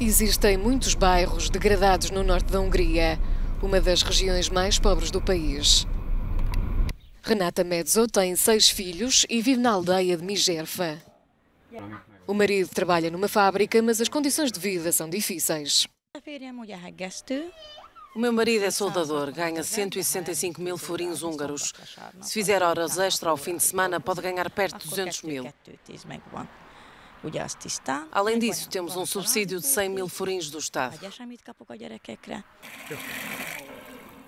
Existem muitos bairros degradados no norte da Hungria, uma das regiões mais pobres do país. Renata Mezzo tem seis filhos e vive na aldeia de Migerfa. O marido trabalha numa fábrica, mas as condições de vida são difíceis. É o meu marido é soldador, ganha 165 mil furinhos húngaros. Se fizer horas extra ao fim de semana, pode ganhar perto de 200 mil. Além disso, temos um subsídio de 100 mil forins do Estado.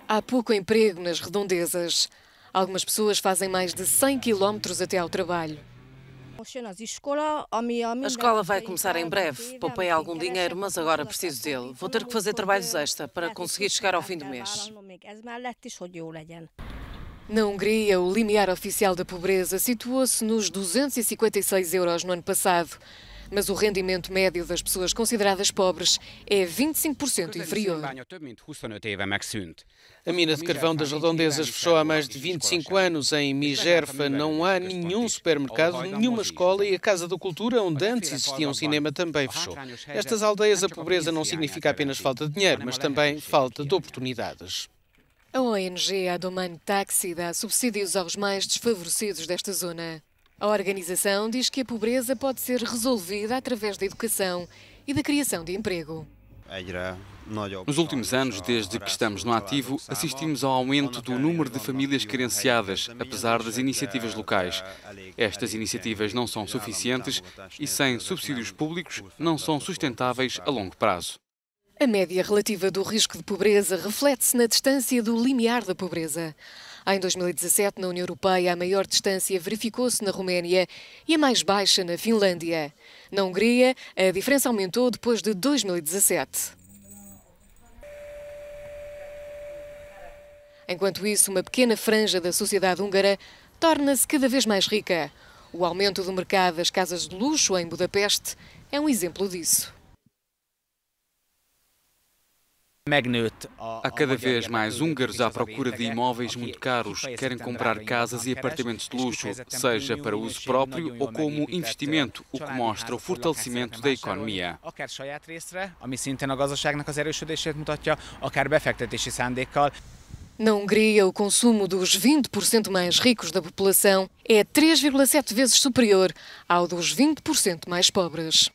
Há pouco emprego nas redondezas. Algumas pessoas fazem mais de 100 quilómetros até ao trabalho. A escola vai começar em breve. Poupei algum dinheiro, mas agora preciso dele. Vou ter que fazer trabalhos extra para conseguir chegar ao fim do mês. Na Hungria, o limiar oficial da pobreza situou-se nos 256 euros no ano passado, mas o rendimento médio das pessoas consideradas pobres é 25% inferior. A mina de carvão das redondezas fechou há mais de 25 anos. Em Mijerfa não há nenhum supermercado, nenhuma escola e a Casa da Cultura, onde antes existia um cinema, também fechou. Nestas aldeias, a pobreza não significa apenas falta de dinheiro, mas também falta de oportunidades. A ONG Adoman Taxi dá subsídios aos mais desfavorecidos desta zona. A organização diz que a pobreza pode ser resolvida através da educação e da criação de emprego. Nos últimos anos, desde que estamos no ativo, assistimos ao aumento do número de famílias carenciadas, apesar das iniciativas locais. Estas iniciativas não são suficientes e, sem subsídios públicos, não são sustentáveis a longo prazo. A média relativa do risco de pobreza reflete-se na distância do limiar da pobreza. Em 2017, na União Europeia, a maior distância verificou-se na Roménia e a mais baixa na Finlândia. Na Hungria, a diferença aumentou depois de 2017. Enquanto isso, uma pequena franja da sociedade húngara torna-se cada vez mais rica. O aumento do mercado das casas de luxo em Budapeste é um exemplo disso. Há cada vez mais húngaros à procura de imóveis muito caros. Querem comprar casas e apartamentos de luxo, seja para uso próprio ou como investimento, o que mostra o fortalecimento da economia. Na Hungria, o consumo dos 20% mais ricos da população é 3,7 vezes superior ao dos 20% mais pobres.